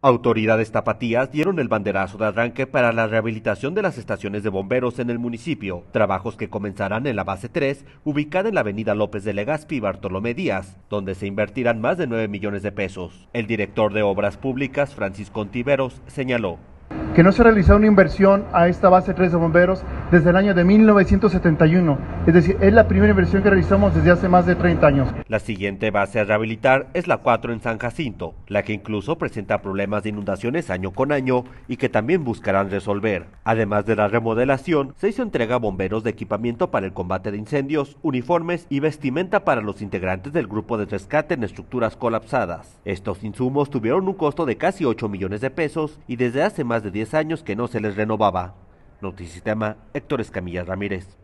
Autoridades tapatías dieron el banderazo de arranque para la rehabilitación de las estaciones de bomberos en el municipio, trabajos que comenzarán en la base 3, ubicada en la avenida López de Legazpi y Bartolomé Díaz, donde se invertirán más de 9 millones de pesos. El director de Obras Públicas, Francisco Contiveros, señaló que no se ha realizado una inversión a esta base 3 de bomberos desde el año de 1971. Es decir, es la primera inversión que realizamos desde hace más de 30 años. La siguiente base a rehabilitar es la 4 en San Jacinto, la que incluso presenta problemas de inundaciones año con año y que también buscarán resolver. Además de la remodelación, se hizo entrega a bomberos de equipamiento para el combate de incendios, uniformes y vestimenta para los integrantes del grupo de rescate en estructuras colapsadas. Estos insumos tuvieron un costo de casi 8 millones de pesos y desde hace más de 10 años que no se les renovaba. Notisistema Héctor Escamilla Ramírez.